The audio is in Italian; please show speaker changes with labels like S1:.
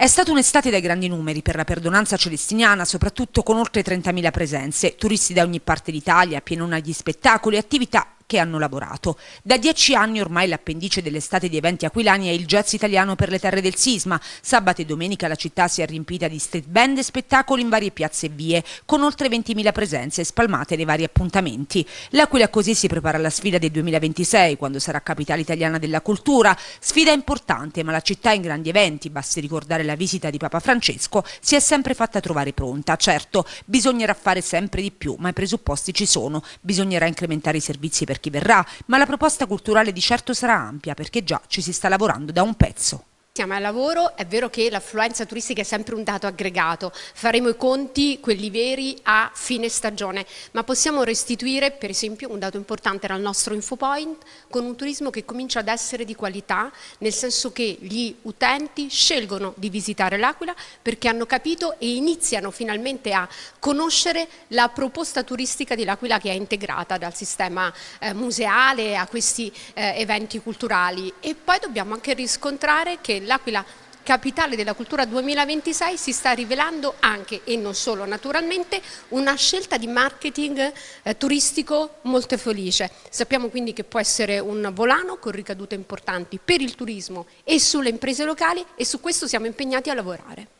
S1: È stata un'estate dai grandi numeri per la perdonanza celestiniana, soprattutto con oltre 30.000 presenze, turisti da ogni parte d'Italia, pienona di spettacoli, attività che hanno lavorato. Da dieci anni ormai l'appendice dell'estate di eventi aquilani è il jazz italiano per le terre del sisma. Sabato e domenica la città si è riempita di street band e spettacoli in varie piazze e vie, con oltre 20.000 presenze spalmate nei vari appuntamenti. L'Aquila così si prepara alla sfida del 2026, quando sarà capitale italiana della cultura. Sfida importante, ma la città in grandi eventi, basti ricordare la visita di Papa Francesco, si è sempre fatta trovare pronta. Certo, bisognerà fare sempre di più, ma i presupposti ci sono. Bisognerà incrementare i servizi per chi verrà, ma la proposta culturale di certo sarà ampia perché già ci si sta lavorando da un pezzo.
S2: Siamo al lavoro, è vero che l'affluenza turistica è sempre un dato aggregato, faremo i conti, quelli veri, a fine stagione, ma possiamo restituire per esempio un dato importante era il nostro infopoint con un turismo che comincia ad essere di qualità, nel senso che gli utenti scelgono di visitare l'Aquila perché hanno capito e iniziano finalmente a conoscere la proposta turistica dell'Aquila che è integrata dal sistema eh, museale a questi eh, eventi culturali e poi dobbiamo anche riscontrare che l'Aquila capitale della cultura 2026 si sta rivelando anche e non solo naturalmente una scelta di marketing eh, turistico molto felice. Sappiamo quindi che può essere un volano con ricadute importanti per il turismo e sulle imprese locali e su questo siamo impegnati a lavorare.